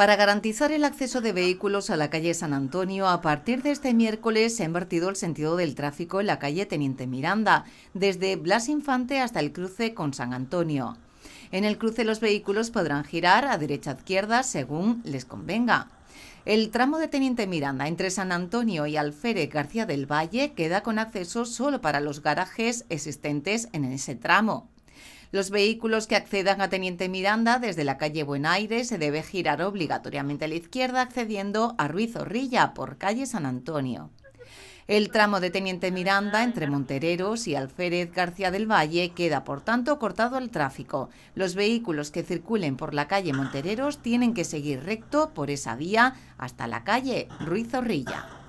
Para garantizar el acceso de vehículos a la calle San Antonio, a partir de este miércoles se ha invertido el sentido del tráfico en la calle Teniente Miranda, desde Blas Infante hasta el cruce con San Antonio. En el cruce los vehículos podrán girar a derecha izquierda según les convenga. El tramo de Teniente Miranda entre San Antonio y Alfere García del Valle queda con acceso solo para los garajes existentes en ese tramo. Los vehículos que accedan a Teniente Miranda desde la calle Buenaire se debe girar obligatoriamente a la izquierda accediendo a Ruiz Zorrilla por calle San Antonio. El tramo de Teniente Miranda entre Montereros y Alférez García del Valle queda, por tanto, cortado al tráfico. Los vehículos que circulen por la calle Montereros tienen que seguir recto por esa vía hasta la calle Ruiz Zorrilla.